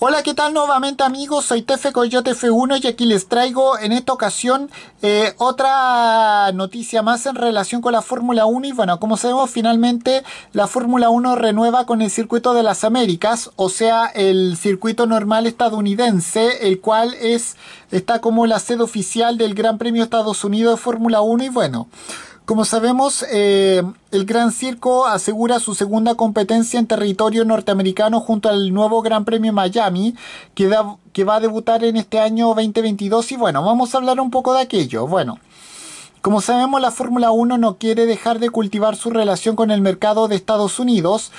Hola, ¿qué tal nuevamente amigos? Soy Tefe Coyote F1 y aquí les traigo en esta ocasión eh, otra noticia más en relación con la Fórmula 1 y bueno, como sabemos finalmente la Fórmula 1 renueva con el circuito de las Américas, o sea el circuito normal estadounidense, el cual es, está como la sede oficial del Gran Premio Estados Unidos de Fórmula 1 y bueno... Como sabemos, eh, el Gran Circo asegura su segunda competencia en territorio norteamericano junto al nuevo Gran Premio Miami, que, va a debutar en este año 2022. Y bueno, vamos a hablar un poco de aquello. Bueno. Como sabemos, la Fórmula 1 no quiere dejar de cultivar su relación con el mercado de Estados Unidos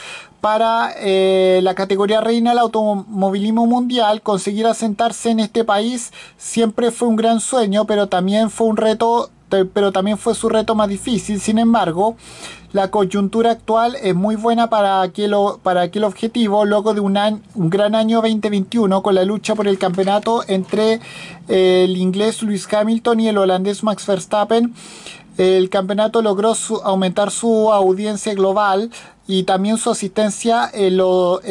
para eh, la categoría reina del automovilismo mundial. Conseguir asentarse en este país siempre fue un gran sueño, pero también fue un reto eh, pero también fue su reto más difícil. Sin embargo, la coyuntura actual es muy buena para aquel, para aquel objetivo, luego de un, gran año 2021 con la lucha por el campeonato entre eh, el inglés Lewis Hamilton y el holandés Max Verstappen. El campeonato logró aumentar su audiencia global y también su asistencia en, los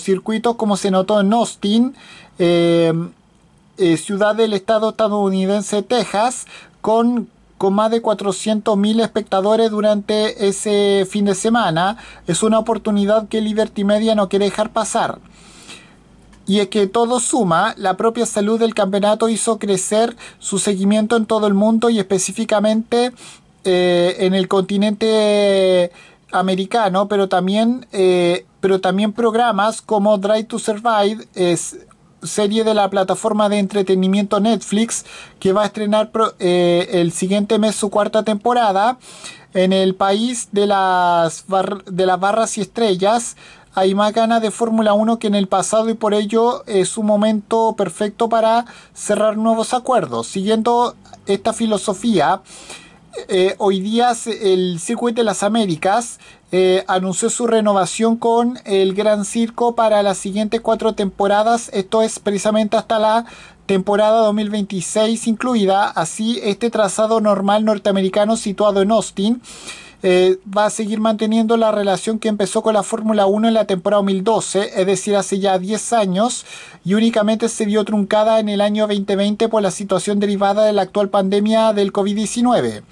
circuitos como se notó en Austin. Eh, eh, ciudad del estado estadounidense Texas, con más de 400.000 espectadores durante ese fin de semana. Es una oportunidad que Liberty Media no quiere dejar pasar. Y es que todo suma, la propia salud del campeonato hizo crecer su seguimiento en todo el mundo y específicamente eh, en el continente americano, pero también, eh, pero también programas como Drive to Survive, es, serie de la plataforma de entretenimiento Netflix que va a estrenar eh, el siguiente mes su cuarta temporada. En el país de las, de las barras y estrellas hay más ganas de Fórmula 1 que en el pasado y por ello es un momento perfecto para cerrar nuevos acuerdos. Siguiendo esta filosofía, eh, hoy día el circuito de las Américas eh, anunció su renovación con el Gran Circo para las siguientes cuatro temporadas. Esto es precisamente hasta la temporada 2026 incluida. Así, este trazado normal norteamericano situado en Austin eh, va a seguir manteniendo la relación que empezó con la Fórmula 1 en la temporada 2012, es decir, hace ya 10 años, y únicamente se vio truncada en el año 2020 por la situación derivada de la actual pandemia del COVID-19.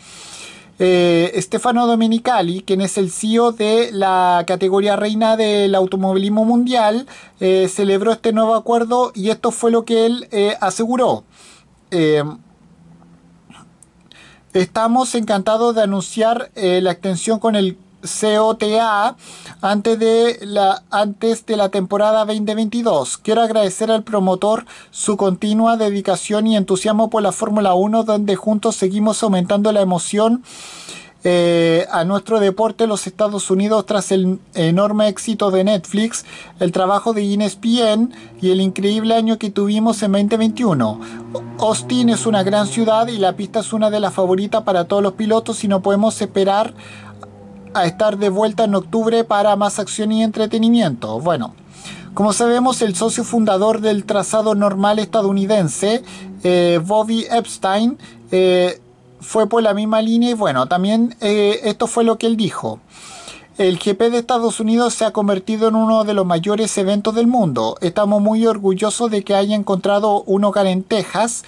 Eh, Stefano Domenicali, quien es el CEO de la categoría reina del automovilismo mundial, eh, celebró este nuevo acuerdo y esto fue lo que él aseguró. Estamos encantados de anunciar eh, la extensión con el COTA antes de, la, antes de la temporada 2022. Quiero agradecer al promotor su continua dedicación y entusiasmo por la Fórmula 1, donde juntos seguimos aumentando la emoción eh, a nuestro deporte los Estados Unidos tras el enorme éxito de Netflix, el trabajo de ESPN y el increíble año que tuvimos en 2021. Austin es una gran ciudad y la pista es una de las favoritas para todos los pilotos y no podemos esperar a estar de vuelta en octubre para más acción y entretenimiento. Bueno, como sabemos, el socio fundador del trazado normal estadounidense, eh, Bobby Epstein, eh, fue por la misma línea y bueno, también eh, esto fue lo que él dijo. El GP de Estados Unidos se ha convertido en uno de los mayores eventos del mundo. Estamos muy orgullosos de que haya encontrado un hogar en Texas,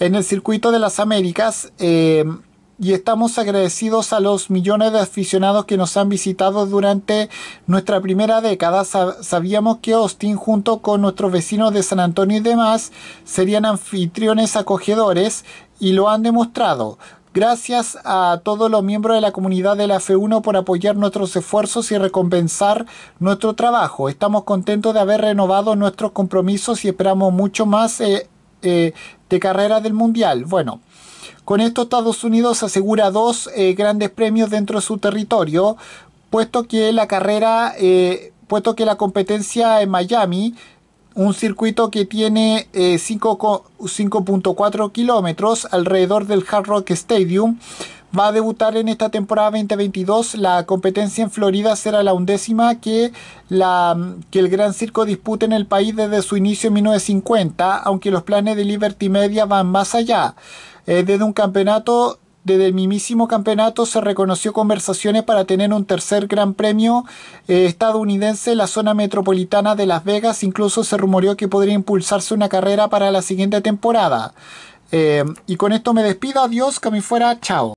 en el circuito de las Américas. Eh, y estamos agradecidos a los millones de aficionados que nos han visitado durante nuestra primera década. Sabíamos que Austin, junto con nuestros vecinos de San Antonio y demás, serían anfitriones acogedores y lo han demostrado. Gracias a todos los miembros de la comunidad de la F1 por apoyar nuestros esfuerzos y recompensar nuestro trabajo. Estamos contentos de haber renovado nuestros compromisos y esperamos mucho más eh, eh, de carrera del Mundial. Bueno. Con esto Estados Unidos asegura dos eh, grandes premios dentro de su territorio, puesto que la carrera, eh, puesto que la competencia en Miami, un circuito que tiene 5.4 eh, kilómetros alrededor del Hard Rock Stadium, va a debutar en esta temporada 2022. La competencia en Florida será la undécima que, la, que el Gran Circo disputa en el país desde su inicio en 1950, aunque los planes de Liberty Media van más allá. Eh, desde un campeonato desde el mismísimo campeonato se reconoció conversaciones para tener un tercer gran premio eh, estadounidense en la zona metropolitana de Las Vegas. Incluso se rumoreó que podría impulsarse una carrera para la siguiente temporada. Eh, y con esto me despido. Adiós, que fuera. Chao.